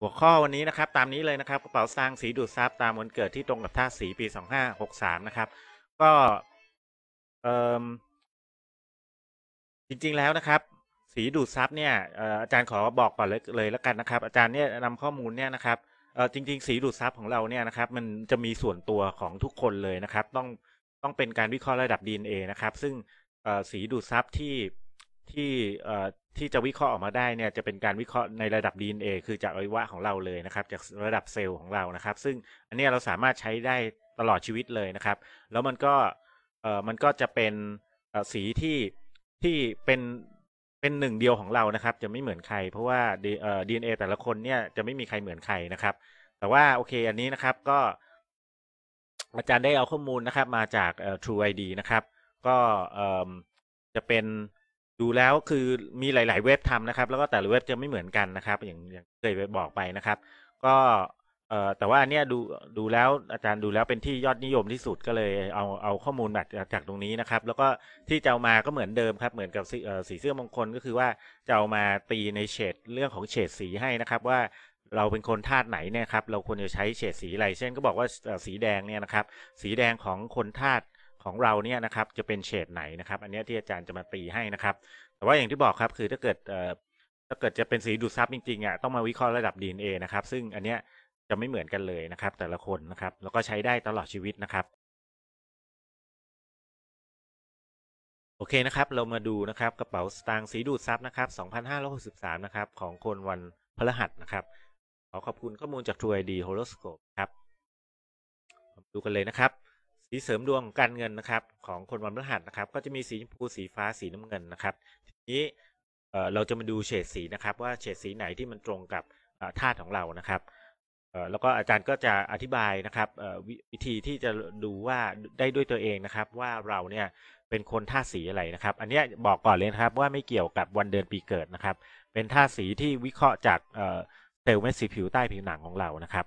หัวข้อวันนี้นะครับ ตามนี้เลยนะครับกระเป๋าสร้างสีดูดซับตามวันเกิดที่ตรงกับท่าสีปีสองหห้ากสามนะครับ ก็เออจริง ๆแล้วนะครับ สีดูดซับเนี่ยอาจารย์ขอบอกก่อนเลยเลยแล้วกันนะครับ อาจารย์เนี่ยนำข้อมูลเนี่ยนะครับ จริง ๆ สีดูดซับของเราเนี่ยนะครับ มันจะมีส่วนตัวของทุกคนเลยนะครับ ต้องต้องเป็นการวิเคราะห์ระดับ DNA นะครับ ซึ่งสีดูดซับที่ที่ที่จะวิเคราะห์ออกมาได้เนี่ย จะเป็นการวิเคราะห์ในระดับ DNA คือจากอวัยวะของเราเลยนะครับจากระดับเซลล์ของเรานะครับ ซึ่งอันนี้เราสามารถใช้ได้ตลอดชีวิตเลยนะครับ แล้วมันก็มันก็จะเป็นสีที่ที่เป็นเป็นหนึ่งเดียวของเรานะครับ จะไม่เหมือนใครเพราะว่าดีเอ็นเอแต่ละคนเนี่ยจะไม่มีใครเหมือนใครนะครับ แต่ว่าโอเค อันนี้นะครับก็ อาจารย์ได้เอาข้อมูลนะครับ มาจาก True ID นะครับ ก็จะเป็นดูแล้วคือมีหลาย ๆ เว็บทำนะครับแล้วก็แต่ละเว็บจะไม่เหมือนกันนะครับ อย่างอย่างเคยไปบอกไปนะครับ ก็เอ่อแต่ว่าอันเนี้ยดูดูแล้วอาจารย์ดูแล้วเป็นที่ยอดนิยมที่สุดก็เลยเอาเอาข้อมูลแาบจากตรงนี้นะครับแล้วก็ที่จะเอามาก็เหมือนเดิมครับเหมือนกับสีเสื้อมงคล ก็คือว่าจะเอามาตีในเฉดเรื่องของเฉดสีให้นะครับ ว่าเราเป็นคนธาตุไหนเนี่ยครับเราควรจะใช้เฉดสีอะไรเช่นก็บอกว่าสีแดงเนี่ยนะครับ สีแดงของคนธาตุของเราเนี่ยนะครับ จะเป็นเฉดไหนนะครับ อันนี้ที่อาจารย์จะมาตีให้นะครับ แต่ว่าอย่างที่บอกครับ คือถ้าเกิดถ้าเกิดจะเป็นสีดูดซับจริงๆอ่ะต้องมาวิเคราะห์ระดับ DNA นะครับ ซึ่งอันเนี้ยจะไม่เหมือนกันเลยนะครับ แต่ละคนนะครับ แล้วก็ใช้ได้ตลอดชีวิตนะครับ โอเคนะครับ เรามาดูนะครับกระเป๋าสตางค์สีดูดซับนะครับ 2563 นะครับ ของคนวันพฤหัสนะครับขอขอบคุณข้อมูลจาก True ID Horoscope ครับดูกันเลยนะครับสีเสริมดวงการเงินนะครับ ของคนวันพฤหัสนะครับ ก็จะมีสีชมพูสีฟ้าสีน้ำเงินนะครับ ทีนี้เราจะมาดูเฉดสีนะครับ ว่าเฉดสีไหนที่มันตรงกับธาตุของเรานะครับแล้วก็อาจารย์ก็จะอธิบายนะครับ วิธีที่จะดูว่าได้ด้วยตัวเองนะครับ ว่าเราเนี่ย เป็นคนธาตุสี อะไรนะครับ อันนี้บอกก่อนเลยนะครับ ว่าไม่เกี่ยวกับวันเดือนปีเกิดนะครับ เป็นธาตุสีที่วิเคราะห์จากเซลล์เม็ดสีผิวใต้ผิวหนังของเรานะครับ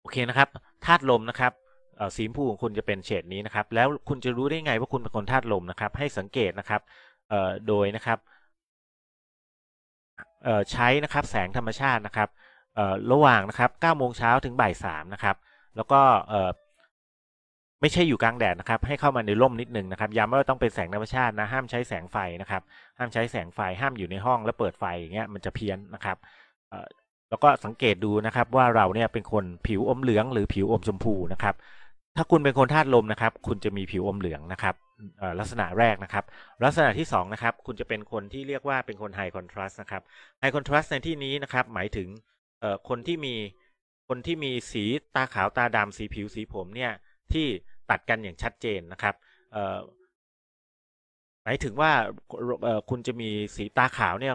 โอเคนะครับธาตุลมนะครับสีชมพูของคุณจะเป็นเฉด นี้นะครับ แล้วคุณจะรู้ได้ไงว่าคุณเป็นคนธาตุลมนะครับ ให้สังเกตนะครับโดยนะครับใช้นะครับ แสงธรรมชาตินะครับระหว่างนะครับ9โมงเช้าถึงบ่าย3นะครับ แล้วก็ไม่ใช่อยู่กลางแดดนะครับ ให้เข้ามาในร่มนิดนึงนะครับย้ำว่าต้องเป็นแสงธรรมชาตินะห้ามใช้แสงไฟนะครับ ห้ามใช้แสงไฟ ห้ามอยู่ในห้อง แล้วเปิดไฟอย่างเงี้ย มันจะเพี้ยนนะครับแล้วก็สังเกตดูนะครับว่าเราเนี่ยเป็นคนผิว อมเหลืองหรือผิวอมชมพูนะครับถ้าคุณเป็นคนธาตุลมนะครับ คุณจะมีผิวอมเหลืองนะครับ ลักษณะแรกนะครับ ลักษณะที่ 2 นะครับ คุณจะเป็นคนที่เรียกว่าเป็นคนไฮคอนทราสต์นะครับไฮคอนทราสต์ในที่นี้นะครับ หมายถึงคนที่มี คนที่มีสีตาขาวตาดำสีผิวสีผมเนี่ย ที่ตัดกันอย่างชัดเจนนะครับหมายถึงว่าคุณจะมีสีตาขาวเนี่ย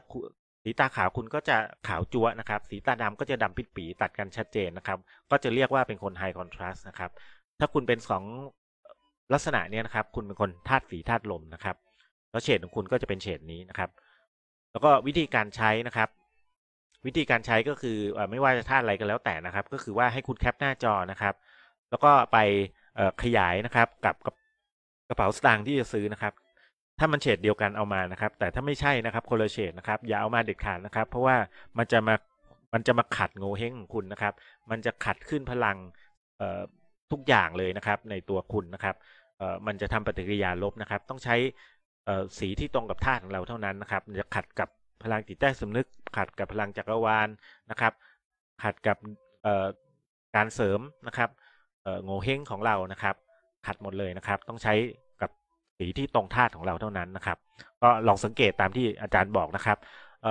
สีตาขาวคุณก็จะขาวจั๊วนะครับ สีตาดำก็จะดำปิดปีตัดกันชัดเจนนะครับ ก็จะเรียกว่าเป็นคนไฮคอนทราสต์นะครับถ้าคุณเป็นสองลักษณะเนี้ยนะครับ คุณเป็นคนธาตุฝีธาตุลมนะครับ แล้วเฉดของคุณก็จะเป็นเฉดนี้นะครับ แล้วก็วิธีการใช้นะครับ วิธีการใช้ก็คือไม่ว่าจะธาตุอะไรก็แล้วแต่นะครับ ก็คือว่าให้คุณแคปหน้าจอนะครับ แล้วก็ไปขยายนะครับกับกระเป๋าสตางค์ที่จะซื้อนะครับ ถ้ามันเฉดเดียวกันเอามานะครับ แต่ถ้าไม่ใช่นะครับคนละเฉดนะครับ อย่าเอามาเด็ดขาดนะครับ เพราะว่ามันจะมา มันจะมาขัดโงเฮงของคุณนะครับ มันจะขัดขึ้นพลัง เทุกอย่างเลยนะครับในตัวคุณนะครับ มันจะทำปฏิกิริยาลบนะครับ ต้องใช้สีที่ตรงกับธาตุของเราเท่านั้นนะครับ จะขัดกับพลังจิตใต้สำนึก ขัดกับพลังจักรวาลนะครับ ขัดกับการเสริมนะครับโง่เฮงของเรานะครับ ขัดหมดเลยนะครับ ต้องใช้กับสีที่ตรงธาตุของเราเท่านั้นนะครับ ก็ลองสังเกตตามที่อาจารย์บอกนะครับเ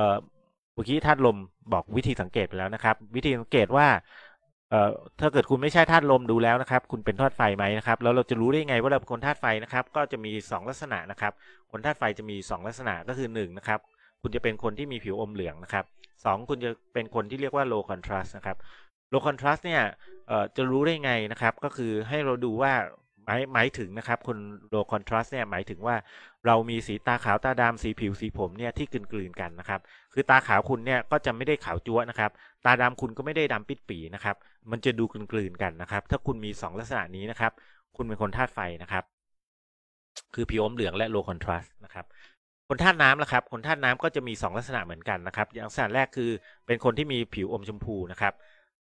มื่อกี้ธาตุลมบอกวิธีสังเกตไปแล้วนะครับ วิธีสังเกตว่าเอ่อถ้าเกิดคุณไม่ใช่ธาตุลมดูแล้วนะครับ คุณเป็นธาตุไฟไหมนะครับแล้วเราจะรู้ได้ไงว่าเราเป็นคนธาตุไฟนะครับก็จะมี 2 ลักษณะนะครับ คนธาตุไฟจะมี 2 ลักษณะก็คือ1นะครับคุณจะเป็นคนที่มีผิวอมเหลืองนะครับสคุณจะเป็นคนที่เรียกว่า low contrast นะครับ low contrast เนี่ยจะรู้ได้ไงนะครับก็คือให้เราดูว่าหมายหมายถึงนะครับคุณโลคอนทราสเนี่ยหมายถึงว่า เรามีสีตาขาวตาดำสี ผิวสีผมเนี่ยที่กลืนนกันนะครับ คือตาขาวคุณเนี่ยก็จะไม่ได้ขาวจั๊วนะครับ ตาดำคุณก็ไม่ได้ดำปิดปีนะครับ มันจะดูกลืนนกันนะครับ ถ้าคุณมี2ลักษณะนี้นะครับ คุณเป็นคนธาตุไฟนะครับคือผิวอมเหลืองและโลคอนทราสนะครับคนธาตุน้ำละครับคนธาตุน้ำก็จะมี2ลักษณะเหมือนกันนะครับอย่างลักษณะแรกคือเป็นคนที่มีผิวอมชมพูนะครับ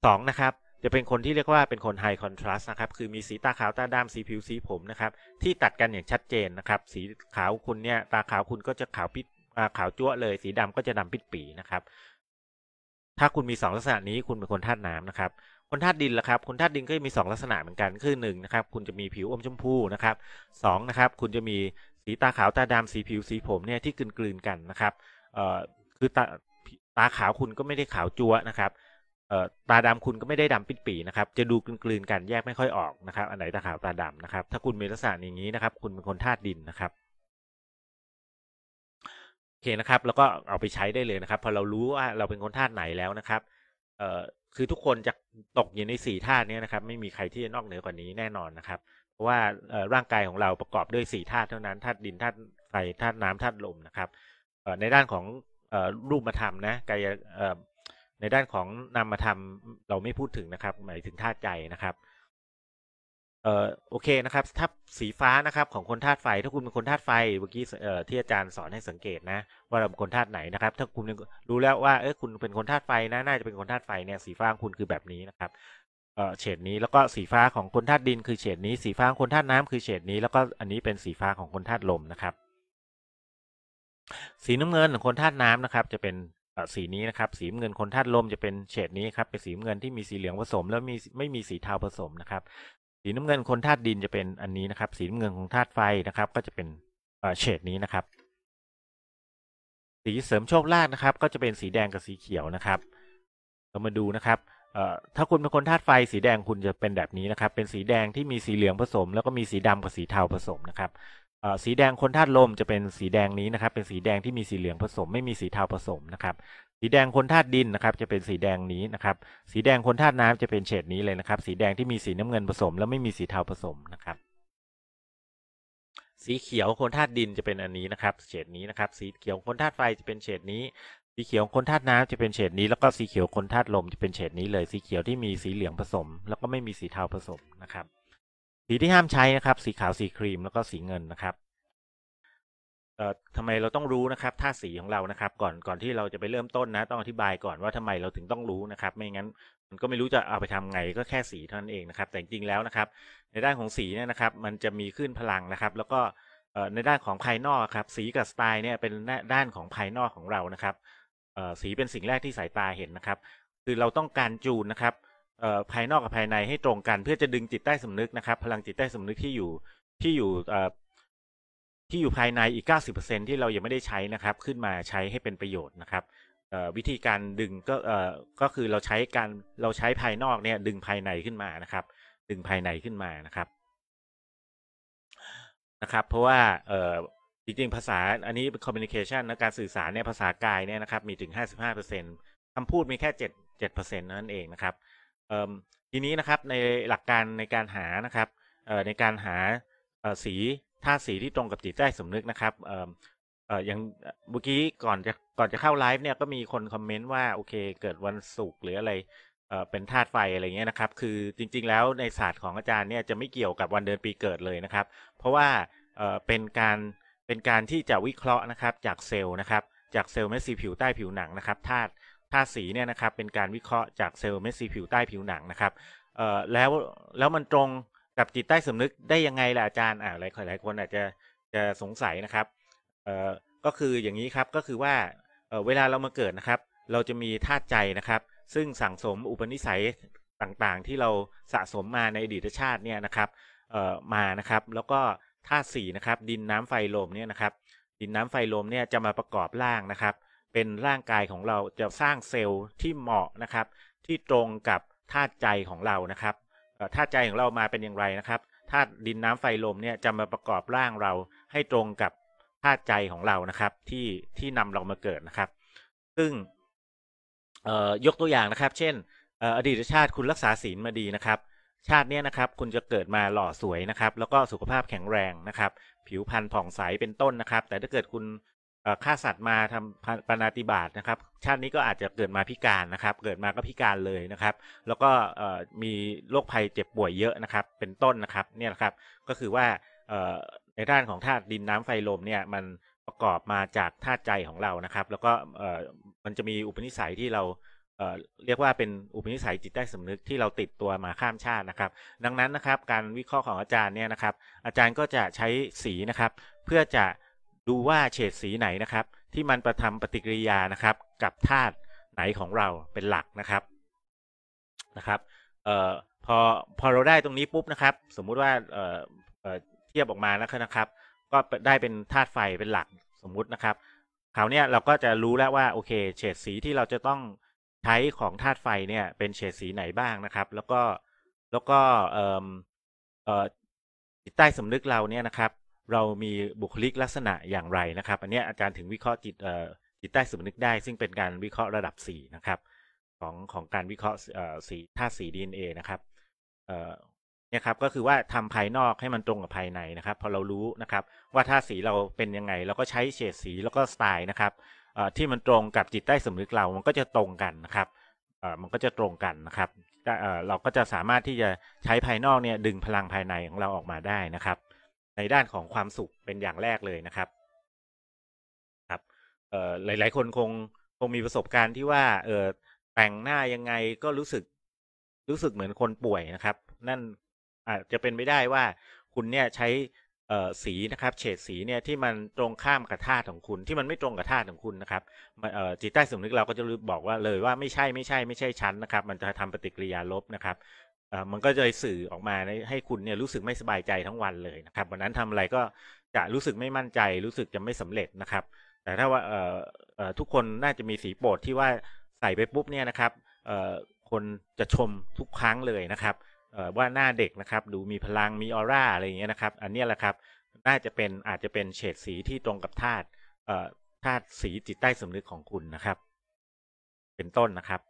สองนะครับจะเป็นคนที่เรียกว่าเป็นคนไฮคอนทราสต์นะครับ คือมีสีตาขาวตาดำสีผิวสีผมนะครับที่ตัดกันอย่างชัดเจนนะครับ สีขาวคุณเนี่ย ตาขาวคุณก็จะขาวพิษขาวจั๊วเลย สีดำก็จะดำพิษปีนะครับ ถ้าคุณมี 2 ลักษณะนี้คุณเป็นคนธาตุน้ำนะครับ คนธาตุดินล่ะครับคนธาตุดินก็จะมี2ลักษณะเหมือนกันคือ1นะครับคุณจะมีผิวอมชมพูนะครับสนะครับ คุณจะมีสีตาขาวตาดำสีผิวสีผมเนี่ยที่กลืนกันนะครับคือตาตาขาวคุณก็ไม่ได้ขาวจั๊วนะครับตาดำคุณก็ไม่ได้ดำปิดปีนะครับ จะดูกลืนๆกันแยกไม่ค่อยออกนะครับ อันไหนตาขาวตาดำนะครับ ถ้าคุณมีลักษณะอย่างนี้นะครับ คุณเป็นคนธาตุดินนะครับโอเคนะครับ แล้วก็เอาไปใช้ได้เลยนะครับ พอเรารู้ว่าเราเป็นคนธาตุไหนแล้วนะครับเคือทุกคนจะตกอยู่ในสี่ธาตุนี้นะครับ ไม่มีใครที่จะนอกเหนือกว่านี้แน่นอนนะครับ เพราะว่าร่างกายของเราประกอบด้วยสี่ธาตุเท่านั้น ธาตุดิน ธาตุไฟ ธาตุน้ำธาตุลมนะครับในด้านของรูปธรรมนะ กายในด้านของนามธรรมาเราไม่พูดถึงนะครับ หมายถึงธาตุใจนะครับเอ่อโอเคนะครับถ้าสีฟ้านะครับ ของคนธาตุไฟ ถ้าคุณเป็นคนธาตุไฟเมื่อกี้เอ่อที่อาจารย์สอนให้สังเกตนะ ว่าเราเป็นคนธาตุไหนนะครับ ถ้าคุณรู้แล้วว่าเออคุณเป็นคนธาตุไฟนะน่าจะเป็นคนธาตุไฟเนี่ยสีฟ้าคุณคือแบบนี้นะครับ เอ่อเฉดนี้แล้วก็สีฟ้าของคนธาตุดินคือเฉดนี้สีฟ้าของคนธาตุน้ำคือเฉดนี้ แล้วก็อันนี้เป็นสีฟ้าของคนธาตุลมนะครับ สีน้ำเงินของคนธาตุน้ำนะครับ จะเป็นสีนี้นะครับสีเงินคนธาตุลมจะเป็นเฉดนี้ครับเป็นสีเงินที่มีสีเหลืองผสม แล้วมีไม่มีสีเทาผสมนะครับ สีน้ำเงินคนธาตุดินจะเป็นอันนี้นะครับ สีเงินของธาตุไฟนะครับก็จะเป็นเฉดนี้นะครับ สีเสริมโชคลาภนะครับ ก็จะเป็นสีแดงกับสีเขียวนะครับ เรามาดูนะครับถ้าคุณเป็นคนธาตุไฟสีแดงคุณจะเป็นแบบนี้นะครับ เป็นสีแดงที่มีสีเหลืองผสม แล้วก็มีสีดำกับสีเทาผสมนะครับสีแดงคนธาตุลมจะเป็นสีแดงนี้นะครับ เป็นสีแดงที่มีสีเหลืองผสม ไม่มีสีเทาผสมนะครับ สีแดงคนธาตุดินนะครับ จะเป็นสีแดงนี้นะครับ สีแดงคนธาตุน้ำจะเป็นเฉดนี้เลยนะครับ สีแดงที่มีสีน้ำเงินผสม แล้วไม่มีสีเทาผสมนะครับ สีเขียวคนธาตุดินจะเป็นอันนี้นะครับ เฉดนี้นะครับ สีเขียวคนธาตุไฟจะเป็นเฉดนี้ สีเขียวคนธาตุน้ำจะเป็นเฉดนี้ แล้วก็สีเขียวคนธาตุลมจะเป็นเฉดนี้ เลย สีเขียวที่มีสีเหลืองผสม แล้วก็ไม่มีสีเทาผสมนะครับสีที่ห้ามใช้นะครับ สีขาวสีครีมแล้วก็สีเงินนะครับ เอ่อทำไมเราต้องรู้นะครับท่าสีของเรานะครับ ก่อนก่อนที่เราจะไปเริ่มต้นนะ ต้องอธิบายก่อนว่าทำไมเราถึงต้องรู้นะครับ ไม่งั้น มันก็ไม่รู้จะเอาไปทำไงก็แค่สีเท่านั้นเองนะครับ แต่จริงแล้วนะครับ ในด้านของสีเนี่ยนะครับ มันจะมีขึ้นพลังนะครับ แล้วก็เออ่ในด้านของภายนอกครับ สีกับสไตล์เนี่ยเป็นด้านของภายนอกของเรานะครับเออ่สีเป็นสิ่งแรกที่สายตาเห็นนะครับคือเราต้องการจูนนะครับภายนอกกับภายในให้ตรงกันเพื่อจะ ดึง จิตใต้สำนึกนะครับ พลังจิตใต้สำนึกที่อยู่ที่อยู่ที่อยู่ภายในอีก 90%ที่เรายังไม่ได้ใช้นะครับ ขึ้นมาใช้ให้เป็นประโยชน์นะครับวิธีการดึงก็ก็คือเราใช้การเราใช้ภายนอกเนี่ยดึงภายในขึ้นมานะครับ ดึงภายในขึ้นมานะครับนะครับ เพราะว่าจริงๆภาษาอันนี้ communication นะการสื่อสารเนี่ยภาษากายเนี่ยนะครับมีถึง55%คำพูดมีแค่7 7%นั่นเองนะครับทีนี้ นะครับ ในหลักการในการหา นะครับในการหาสีท่าสีที่ตรงกับจิตใต้สมนึกนะครับอย่างเมื่อกี้ ก่อนจะ ก่อนจะเข้าไลฟ์เนี่ยก็มีคนคอมเมนต์ว่า โอเค เกิดวันศุกร์หรืออะไรเป็นธาตุไฟ อะไรเงี้ยนะครับ คือจริงๆ แล้วในศาสตร์ของอาจารย์ เนี่ย จะไม่เกี่ยวกับวันเดือนปีเกิดเลยนะครับ เพราะว่าเป็นการเป็นการที่จะวิเคราะห์นะครับจากเซลล์นะครับจากเซลล์เม็ดสีผิวใต้ผิวหนังนะครับธาตุทาสีเนี่ยนะครับเป็นการวิเคราะห์จากเซลล์เม็ดสีผิวใต้ ผิวหนังนะครับเอ่อแล้วแล้วมันตรงกับ จิตใต้สำนึกได้ยังไงล่ะอาจารย์อ่าหลายหลายคน อาจจะจะสงสัยนะครับเอ่อก็คืออย่างนี้ครับก็คือว่าเเวลาเรามาเกิดนะครับ เราจะมีธาตุใจนะครับ ซึ่งสั่งสมอุปนิสัยต่างๆ ที่เราสะสมมาในอดีตชาติเนี่ยนะครับมานะครับ แล้วก็ธาตุสีนะครับ ดินน้ำไฟลมเนี่ยนะครับ ดินน้ำไฟลมเนี่ยจะมาประกอบร่างนะครับเป็นร่างกายของเราจะสร้างเซลล์ที่เหมาะนะครับ ที่ตรงกับธาตุใจของเรานะครับธาตุใจของเรามาเป็นอย่างไรนะครับธาตุดินน้ำไฟลมเนี่ยจะมาประกอบร่างเราให้ตรงกับธาตุใจของเรานะครับ ที่ที่นำเรามาเกิดนะครับ ซึ่งยกตัวอย่างนะครับ เช่นอดีตชาติคุณรักษาศีลมาดีนะครับ ชาตินี้นะครับ คุณจะเกิดมาหล่อสวยนะครับ แล้วก็สุขภาพแข็งแรงนะครับ ผิวพรรณผ่องใสเป็นต้นนะครับ แต่ถ้าเกิดคุณฆ่าสัตว์มาทำปนาติบาตนะครับ ชาตินี้ก็อาจจะเกิดมาพิการนะครับเกิดมาก็พิการเลยนะครับ แล้วก็มีโรคภัยเจ็บ ป่วย เยอะนะครับ เป็นต้นนะครับเนี่ยครับก็คือว่าในด้านของธาตุดินน้ำไฟลม เนี่ยมันประกอบมาจากธาตุใจของเรานะครับ แล้วก็มันจะมีอุปนิสัยที่เรา เรียกว่าเป็นอุปนิสัยจิตใต้สำนึกที่เราติดตัวมาข้ามชาตินะครับ ดังนั้นนะครับ การวิเคราะห์ของอาจารย์เนี่ยนะครับอาจารย์ก็จะใช้สีนะครับเพื่อจะดูว่าเฉดสีไหนนะครับ ที่มันประทำปฏิกิริยานะครับ กับธาตุไหนของเราเป็นหลักนะครับนะครับเอ่อพอพอเราได้ตรงนี้ปุ๊บนะครับ สมมุติว่าเอ่อเอ่อเทียบออกมาแล้วนะครับ ก็ได้เป็นธาตุไฟเป็นหลัก สมมุตินะครับ คราวนี้เราก็จะรู้ แล้วว่าโอเค เฉดสีที่เราจะต้อง ใช้ของธาตุไฟเนี่ย เป็นเฉดสีไหนบ้างนะครับ แล้วก็แล้วก็เอ่อเอ่อจิตใต้สานึกเราเนี่ยนะครับเรามีบุคลิกลักษณะอย่างไรนะครับ อันนี้อาจารย์ถึงวิเคราะห์จิตจิตใต้สำนึกได้ซึ่งเป็นการวิเคราะห์ระดับ4นะครับของของการวิเคราะห์สีธาตุสีดีเอ็นเอนะครับเนี่ยครับ ก็คือว่าทำภายนอกให้มันตรงกับภายในนะครับพอเรารู้นะครับว่าธาตุสีเราเป็นยังไงเราก็ใช้เฉดสีแล้วก็สไตล์นะครับที่มันตรงกับจิตใต้สำนึกเรา มันก็จะตรงกันนะครับมันก็จะตรงกันนะครับเราก็จะสามารถที่จะใช้ภายนอกเนี่ยดึงพลังภายในของเราออกมาได้นะครับในด้านของความสุขเป็นอย่างแรกเลยนะครับครับ เอ่อหลายๆคนคงคงมีประสบการณ์ที่ว่า เออแต่งหน้ายังไงก็รู้สึกรู้สึกเหมือนคนป่วยนะครับนั่นอาจจะเป็นไม่ได้ว่าคุณเนี่ยใช้เอ่อสีนะครับ เฉดสีเนี่ยที่มันตรงข้ามกับท่าของคุณที่มันไม่ตรงกับท่าของคุณนะครับเอ่อจิตใต้สำนึกเราก็จะรู้บอกว่าเลยว่าไม่ใช่ไม่ใช่ไม่ใช่ชั้นนะครับ มันจะทำปฏิกิริยาลบนะครับมันก็จะสื่อออกมาให้คุณเนี่ยรู้สึกไม่สบายใจทั้งวันเลยนะครับวันนั้นทำอะไรก็จะรู้สึกไม่มั่นใจ รู้สึกจะไม่สำเร็จนะครับ แต่ถ้าว่าทุกคนน่าจะมีสีโปรดที่ว่าใส่ไปปุ๊บเนี่ยนะครับคนจะชมทุกครั้งเลยนะครับว่าหน้าเด็กนะครับ ดูมีพลังมีออร่าอะไรอย่างเงี้ยนะครับ อันนี้แหละครับ น่าจะเป็นอาจจะเป็นเฉดสีที่ตรงกับธาตุธาตุสีจิตใต้สำนึกของคุณนะครับ เป็นต้นนะครับ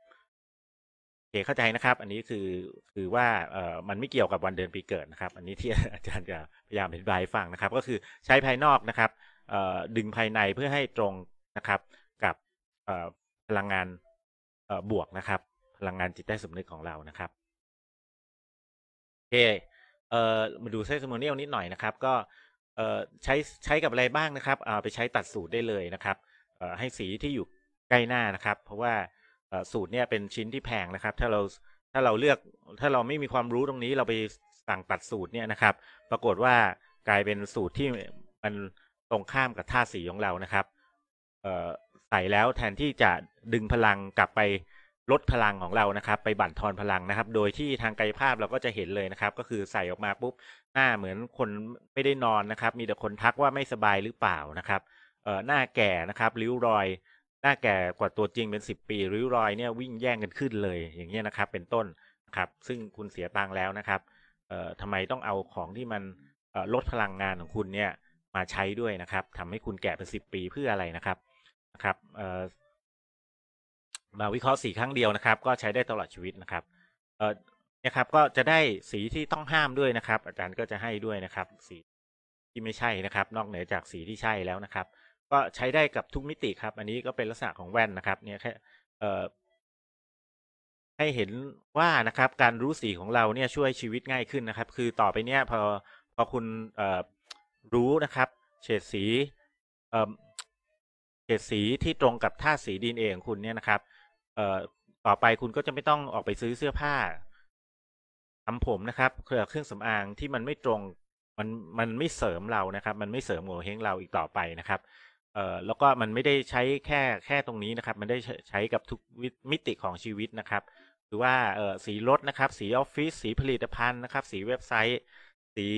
เคเข้าใจนะครับ อันนี้คือคือว่าเอ่อมันไม่เกี่ยวกับวันเดือนปีเกิดนะครับ อันนี้ที่อาจารย์จะพยายามอธิบายฟังนะครับก็คือใช้ภายนอกนะครับเอ่อดึงภายในเพื่อให้ตรงนะครับกับเอ่อพลังงานเอ่อบวกนะครับ พลังงานจิตใต้สำนึกของเรานะครับโอเคเอ่อมาดูไซส์โมเนียลนิดหน่อยนะครับ ก็เอ่อใช้ใช้กับอะไรบ้างนะครับเอาไปใช้ตัดสูตรได้เลยนะครับเอ่อให้สีที่อยู่ใกล้หน้านะครับ เพราะว่าสูตรเนี่ยเป็นชิ้นที่แพงนะครับ ถ้าเราถ้าเราเลือกถ้าเราไม่มีความรู้ตรงนี้เราไปสั่งตัดสูตรเนี่ยนะครับ ปรากฏว่ากลายเป็นสูตรที่มันตรงข้ามกับท่าสีของเรานะครับใส่แล้วแทนที่จะดึงพลังกลับไปลดพลังของเรานะครับ ไปบั่นทอนพลังนะครับ โดยที่ทางกายภาพเราก็จะเห็นเลยนะครับ ก็คือใส่ออกมาปุ๊บหน้าเหมือนคนไม่ได้นอนนะครับ มีแต่คนทักว่าไม่สบายหรือเปล่านะครับหน้าแก่นะครับริ้วรอยหน้าแก่กว่าตัวจริงเป็น 10 ปี ริ้วรอยเนี่ยวิ่งแย่ง กันขึ้นเลย อย่างเงี้ยนะครับ เป็นต้นครับ ซึ่งคุณเสียตังค์แล้วนะครับ เอ่อทำไมต้องเอาของที่มันลดพลังงานของคุณเนี่ยมาใช้ด้วยนะครับทำให้คุณแก่เป็นสิปีเพื่ออะไรนะครับนะครับ เอ่อมาวิเคราะห์สีครั้งเดียวนะครับ ก็ใช้ได้ตลอดชีวิตนะครับ เอ่อนะครับก็จะได้สีที่ต้องห้ามด้วยนะครับ อาจารย์ก็จะให้ด้วยนะครับ สีที่ไม่ใช่นะครับ นอกเหนือจากสีที่ใช่แล้วนะครับก็ใช้ได้กับทุกมิติครับ อันนี้ก็เป็น ลักษณะของแว่นนะครับ เนี่ยแค่ให้เห็นว่านะครับ การรู้สีของเราเนี่ยช่วยชีวิตง่ายขึ้นนะครับ คือต่อไปเนี่ย พอพอคุณรู้นะครับ เฉดสีเฉดสีที่ตรงกับท่าสีดีเอของคุณเนี่ยนะครับต่อไปคุณก็จะไม่ต้องออกไปซื้อเสื้อผ้าทำผมนะครับ เครื่องสำอางที่มันไม่ตรงมันมันไม่เสริมเรานะครับ มันไม่เสริมโงเหเฮงเราอีกต่อไปนะครับเอ่อแล้วก็มันไม่ได้ใช้แค่แค่ตรงนี้นะครับมันได้ใช้กับทุกมิติของชีวิตนะครับหรือว่าเอ่อสีรถนะครับ สีออฟฟิศสีผลิตภัณฑ์นะครับ สีเว็บไซต์ สี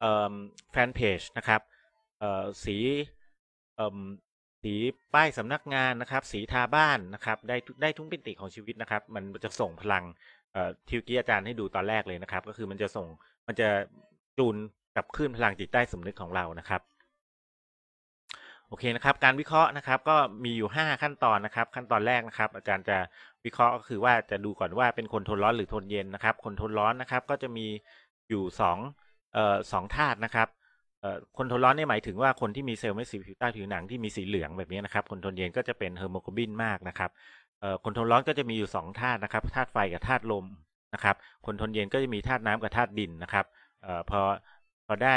เอ่อแฟนเพจนะครับเอ่อสีเอ่อสีป้ายสำนักงานนะครับ สีทาบ้านนะครับ ได้ได้ทุกมิติของชีวิตนะครับ มันจะส่งพลังเอ่อทิวกี้อาจารย์ให้ดูตอนแรกเลยนะครับ ก็คือมันจะส่งมันจะจูนกับคลื่นพลังจิตใต้สมนึกของเรานะครับโอเคนะครับ การวิเคราะห์นะครับก็มีอยู่ 5 ขั้นตอนนะครับขั้นตอนแรก นะครับอาจารย์จะวิเคราะห์ก็คือว่าจะดูก่อนว่าเป็นคนทนร้อนหรือทนเย็นนะครับคนทนร้อนนะครับ ก็จะมีอยู่2เอ่อสองธาตุนะครับ คนทนร้อนนี่หมายถึงว่าคนที่มีเซลล์เม็ดสีผิวใต้ผิวหนังที่มีสีเหลืองแบบนี้นะครับ คนทนเย็นก็จะเป็นเฮอร์โมโกบินมากนะครับคนทนร้อนก็จะมีอยู่2ธาตุนะครับธาตุไฟกับธาตุลมนะครับ คนทนเย็นก็จะมีธาตุน้ำกับธาตุดินนะครับอพอพอได้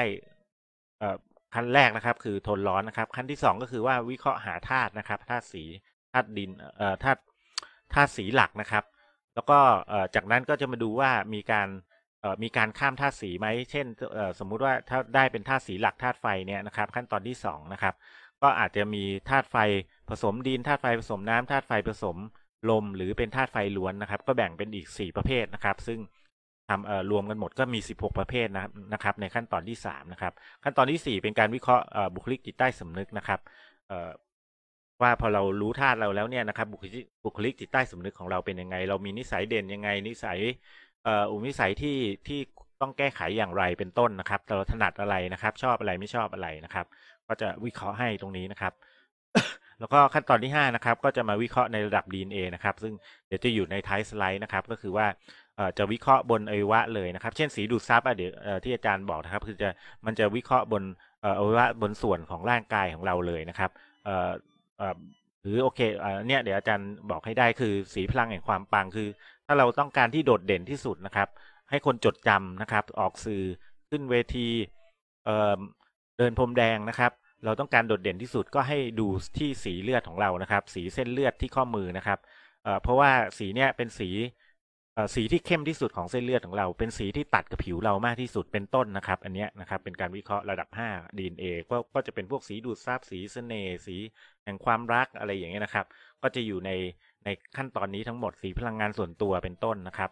ขั้นแรกนะครับคือทนร้อนนะครับขั้นที่ 2 ก็คือว่าวิเคราะห์หาธาตุนะครับธาตุสีธาตุดินเอ่อธาตุธาตุสีหลักนะครับ แล้วก็เออ่จากนั้นก็จะมาดูว่ามีการเออ่มีการข้ามธาตุสีไหมเช่นเออ่สมมุติว่าถ้าได้เป็นธาตุสีหลักธาตุไฟเนี่ยนะครับขั้นตอนที่2นะครับก็อาจจะมีธาตุไฟผสมดินธาตุไฟผสมน้ำธาตุไฟผสมลมหรือเป็นธาตุไฟล้วนนะครับ ก็แบ่งเป็นอีก 4 ประเภทนะครับ ซึ่งทำเอ่อรวมกันหมดก็มี 16 ประเภทนะครับนะครับ ในขั้นตอนที่3นะครับ ขั้นตอนที่ 4 เป็นการวิเคราะห์บุคลิกจิตใต้สำนึกนะครับเอ่อว่าพอเรารู้ธาตุเราแล้วเนี่ยนะครับบุคลิกบุคลิกจิตใต้สำนึกของเราเป็นยังไง เรามีนิสัยเด่นยังไง นิสัย เอ่ออุปนิสัยที่ที่ต้องแก้ไขอย่างไรเป็นต้นนะครับเราถนัดอะไรนะครับ ชอบอะไรไม่ชอบอะไรนะครับ ก็จะวิเคราะห์ให้ตรงนี้นะครับ แล้วก็ขั้นตอนที่5นะครับ ก็จะมาวิเคราะห์ในระดับ DNA นะครับ ซึ่งเดี๋ยวจะอยู่ในท้ายสไลด์นะครับ ก็คือว่าจะวิเคราะห์บนอวัยวะเลยนะครับ เช่นสีดูดซับเดี๋ยวที่อาจารย์บอกนะครับคือจะมันจะวิเคราะห์บนอวัยวะบนส่วนของร่างกายของเราเลยนะครับหรือโอเคเนี่ยเดี๋ยวอาจารย์บอกให้ได้คือสีพลังแห่งความปังคือ ถ้าเราต้องการที่โดดเด่นที่สุดนะครับ ให้คนจดจำนะครับ ออกสื่อขึ้นเวทีเเดินพรมแดงนะครับ เราต้องการโดดเด่นที่สุดก็ให้ดูที่สีเลือดของเรานะครับ สีเส้นเลือดที่ข้อมือนะครับเพราะว่าสีเนี่ยเป็นสีสีที่เข้มที่สุดของเส้นเลือดของเรา เป็นสีที่ตัดกับผิวเรามากที่สุดเป็นต้นนะครับ อันนี้นะครับ เป็นการวิเคราะห์ระดับ5 DNA ก็ก็จะเป็นพวกสีดูดซับสีเสน่ห์สีแห่งความรักอะไรอย่างเงี้ยนะครับ ก็จะอยู่ในในขั้นตอนนี้ทั้งหมดสีพลังงานส่วนตัวเป็นต้นนะครับ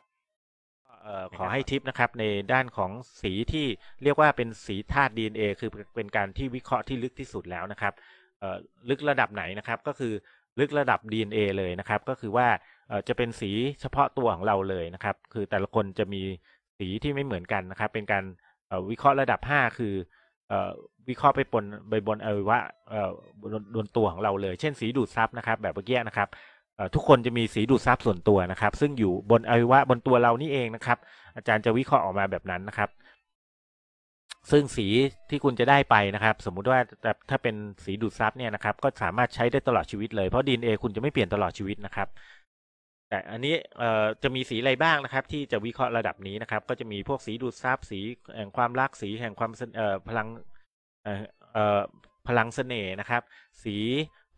ขอให้ทิปนะครับในด้านของสีที่เรียกว่าเป็นสีธาตุ DNA คือเป็นการที่วิเคราะห์ที่ลึกที่สุดแล้วนะครับลึกระดับไหนนะครับ ก็คือลึกระดับ DNA เลยนะครับ ก็คือว่าจะเป็นสีเฉพาะตัวของเราเลยนะครับ คือแต่ละคนจะมีสีที่ไม่เหมือนกันนะครับ เป็นการวิเคราะห์ระดับ 5 คือวิเคราะห์ไปบนใบบนอวัยวะบนตัวของเราเลย เช่นสีดูดซับนะครับ แบบเมื่อกี้นะครับทุกคนจะมีสีดูดซับส่วนตัวนะครับ ซึ่งอยู่บนอวัยวะบนตัวเรานี่เองนะครับ อาจารย์จะวิเคราะห์ออกมาแบบนั้นนะครับ ซึ่งสีที่คุณจะได้ไปนะครับ สมมุติว่าแต่ถ้าเป็นสีดูดซับเนี่ยนะครับ ก็สามารถใช้ได้ตลอดชีวิตเลยเพราะดีเอคุณจะไม่เปลี่ยนตลอดชีวิตนะครับแต่อันนี้จะมีสีอะไรบ้างนะครับ ที่จะวิเคราะห์ระดับนี้นะครับ ก็จะมีพวกสีดูดซับสีแห่งความรัก สีแห่งความพลังพลังเสน่ห์นะครับ สี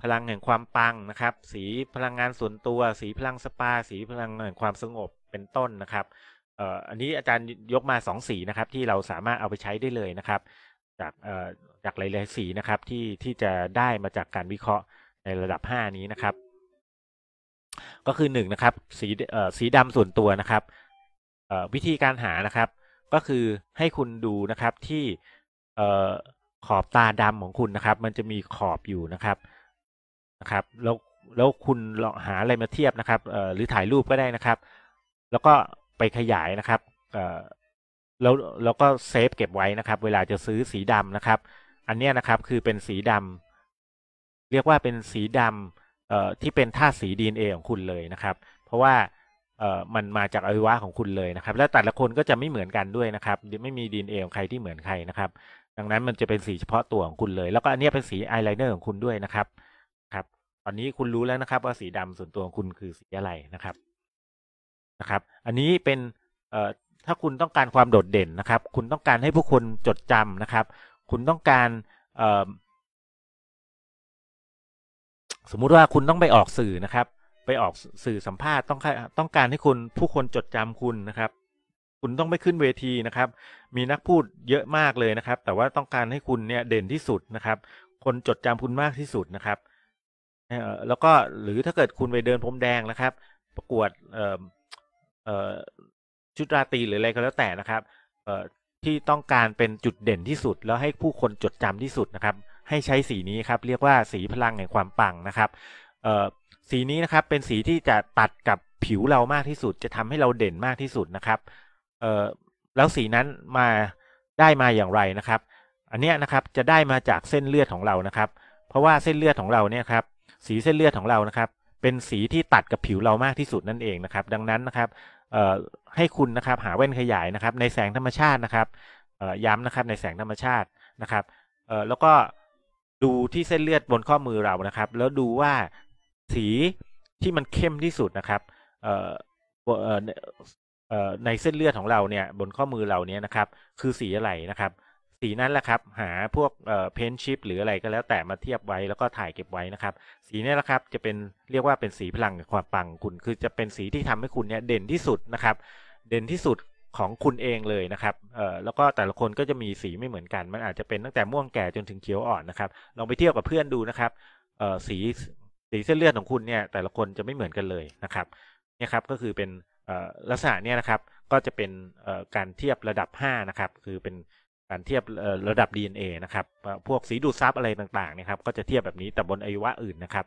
พลังแห่งความปังนะครับ สีพลังงานส่วนตัว สีพลังสปา สีพลังแห่งความสงบเป็นต้นนะครับอันนี้อาจารย์ยกมา2สีนะครับ ที่เราสามารถเอาไปใช้ได้เลยนะครับ จากจากหลายๆสีนะครับที่ที่จะได้มาจากการวิเคราะห์ในระดับ5นี้นะครับก็คือ1นะครับ สีสีดำส่วนตัวนะครับวิธีการหานะครับ ก็คือให้คุณดูนะครับที่ขอบตาดำของคุณนะครับ มันจะมีขอบอยู่นะครับนะครับ แล้วแล้วคุณลองหาอะไรมาเทียบนะครับหรือถ่ายรูปก็ได้นะครับ แล้วก็ไปขยายนะครับแล้วแล้วก็เซฟเก็บไว้นะครับเวลาจะซื้อสีดำนะครับ อันนี้นะครับคือเป็นสีดำเรียกว่าเป็นสีดำที่เป็นธาตุสี DNA ของคุณเลยนะครับ เพราะว่ามันมาจากอวัยวะของคุณเลยนะครับ และแต่ละคนก็จะไม่เหมือนกันด้วยนะครับไม่มี DNA ของใครที่เหมือนใครนะครับ ดังนั้นมันจะเป็นสีเฉพาะตัวของคุณเลย แล้วก็ อันนี้เป็นสีอายไลเนอร์ของคุณด้วยนะครับ ครับ ตอนนี้คุณรู้แล้วนะครับ ว่าสีดำส่วนตัวของคุณคือสีอะไรนะครับ นะครับ อันนี้เป็นถ้าคุณต้องการความโดดเด่นนะครับ คุณต้องการให้ผู้คนจดจำนะครับ คุณต้องการสมมุติว่าคุณต้องไปออกสื่อนะครับ ไปออกสื่อสัมภาษณ์ต้องต้องการให้คุณผู้คนจดจำคุณนะครับ คุณต้อง ไป ขึ้นเวทีนะครับ มีนักพูดเยอะมากเลยนะครับ แต่ว่าต้องการให้คุณเนี่ยเด่นที่สุดนะครับ คนจดจำคุณมากที่สุดนะครับ แล้วก็หรือถ้าเกิดคุณไปเดิน พรม แดงนะครับ ประกวดชุดราตรีหรืออะไรก็แล้วแต่นะครับที่ต้องการเป็นจุดเด่นที่สุด แล้วให้ผู้คนจดจำที่สุดนะครับให้ใช้สีนี้ครับเรียกว่าสีพลังแห่งความปังนะครับสีนี้นะครับเป็นสีที่จะตัดกับผิวเรามากที่สุด จะทำให้เราเด่นมากที่สุดนะครับแล้วสีนั้นมาได้มาอย่างไรนะครับ อันนี้นะครับจะได้มาจากเส้นเลือดของเรานะครับ เพราะว่าเส้นเลือดของเราเนี่ยครับสีเส้นเลือดของเรานะครับ เป็นสีที่ตัดกับผิวเรามากที่สุดนั่นเองนะครับ ดังนั้นนะครับให้คุณนะครับหาแว่นขยายนะครับ ในแสงธรรมชาตินะครับย้ำนะครับในแสงธรรมชาตินะครับแล้วก็ดู ที่เส้นเลือดบนข้อมือเรานะครับ แล้วดูว่าสีที่มันเข้มที่สุดนะครับในเส้นเลือดของเรา เนี่ยบนข้อมือเรา เนี่ยนะครับ คือสี อะไรนะครับ สีนั้นแหละครับหาพวกเพนชิปหรืออะไรก็แล้วแต่มาเทียบไว้แล้วก็ถ่ายเก็บไว้นะครับ สี นี้แหละครับจะเป็นเรียกว่าเป็นสีพลังความปังคุณ คือจะเป็นสีที่ทำให้คุณเนี่ยเด่นที่สุดนะครับ เด่นที่สุดของคุณเองเลยนะครับ เอ่อ แล้วก็แต่ละคนก็จะมีสีไม่เหมือนกัน มันอาจจะเป็นตั้งแต่ม่วงแก่จนถึงเขียวอ่อนนะครับ ลองไปเทียบกับเพื่อนดูนะครับ เอ่อ สีสีเส้นเลือดของคุณเนี่ย แต่ละคนจะไม่เหมือนกันเลยนะครับ นี่ครับ ก็คือเป็นลักษณะเนี่ยนะครับ ก็จะเป็นการเทียบระดับ5นะครับ คือเป็นการเทียบระดับ DNA นะครับ พวกสีดูดซับอะไรต่างๆ เนี่ยครับ ก็จะเทียบแบบนี้ แต่บนอวัยวะอื่นนะครับ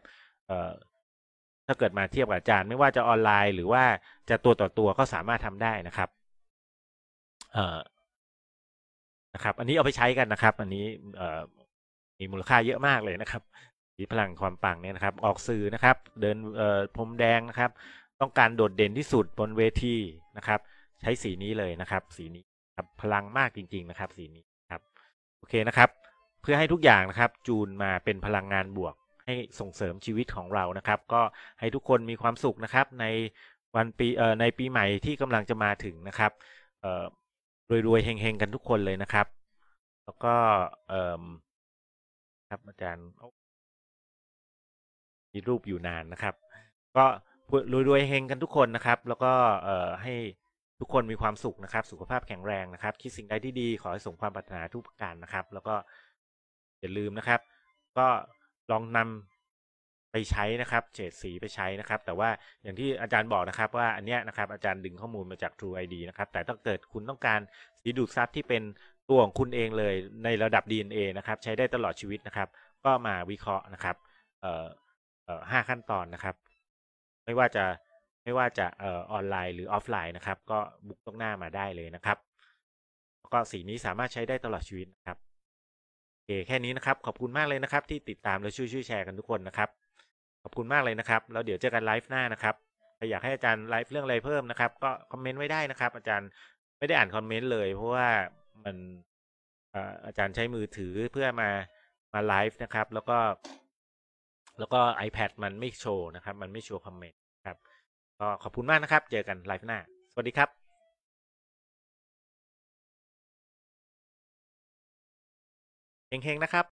ถ้าเกิดมาเทียบกับอาจารย์ไม่ว่าจะออนไลน์ หรือว่าจะตัวต่อตัวก็สามารถทำได้นะครับเออนะครับ อันนี้เอาไปใช้กันนะครับ อันนี้เอมีมูลค่าเยอะมากเลยนะครับีพลังความปังเนี่ยนะครับ ออกสื่อนะครับ เดินเอ่อพรมแดงนะ ครับ ต้องการโดดเด่นที่สุดบนเวทีนะครับ ใช้สีนี้เลยนะครับ สีนี้ครับพลังมากจริงๆนะครับ สีนี้ครับ โอเคนะครับ เพื่อให้ทุกอย่างนะครับ จูนมาเป็นพลังงานบวกให้ส่งเสริมชีวิตของเรานะครับ ก็ให้ทุกคนมีความสุขนะครับในวันปีเอ่อในปีใหม่ที่กำลังจะมาถึงนะครับเอ่อรวยๆเฮงๆกันทุกคนเลยนะครับ แล้วก็ เออครับอาจารย์มีรูปอยู่นานนะครับ ก็รวยๆเฮงกันทุกคนนะครับ แล้วก็เอ่อให้ทุกคนมีความสุขนะครับ สุขภาพ แข็งแรงนะครับ คิดสิ่งใดที่ดี ขอ ให้ส่งความปรารถนาทุกประการนะครับ แล้วก็อย่าลืมนะครับ ก็ลองนำไปใช้นะครับเฉดสีไปใช้นะครับแต่ว่าอย่างที่อาจารย์บอกนะครับว่าอันเนี้ยนะครับ อาจารย์ดึงข้อมูลมาจาก True ID นะครับ แต่ถ้าเกิดคุณต้องการสีดูดซับที่เป็นตัวของคุณเองเลย ในระดับ DNA นะครับ ใช้ได้ตลอดชีวิตนะครับ ก็มาวิเคราะห์นะครับเอ่อเอ่อห้าขั้นตอนนะครับ ไม่ว่าจะไม่ว่าจะเอ่อออนไลน์หรือออฟไลน์นะครับก็บุกตรงหน้ามาได้เลยนะครับก็สีนี้สามารถใช้ได้ตลอดชีวิตนะครับโอเคแค่นี้นะครับ ขอบคุณมากเลยนะครับ ที่ติดตามและช่วยช่วยแชร์กันทุกคนนะครับขอบคุณ มากเลยนะครับแล้วเดี๋ยวเจอกันไลฟ์หน้านะครับ อยากให้อาจารย์ไลฟ์เรื่อง อะไร เพิ่มนะครับ ก็คอมเมนต์ไว้ได้นะครับ อาจารย์ไม่ได้อ่านคอมเมนต์เลย เพราะว่ามันอาจารย์ใช้มือถือเพื่อมา มาไลฟ์นะครับ แล้วก็ แล้วก็ iPad มันไม่ โชว์นะครับ มันไม่โชว์คอมเมนต์ครับก็ขอบคุณมากนะครับ เจอกันไลฟ์หน้า สวัสดีครับเฮงๆนะครับ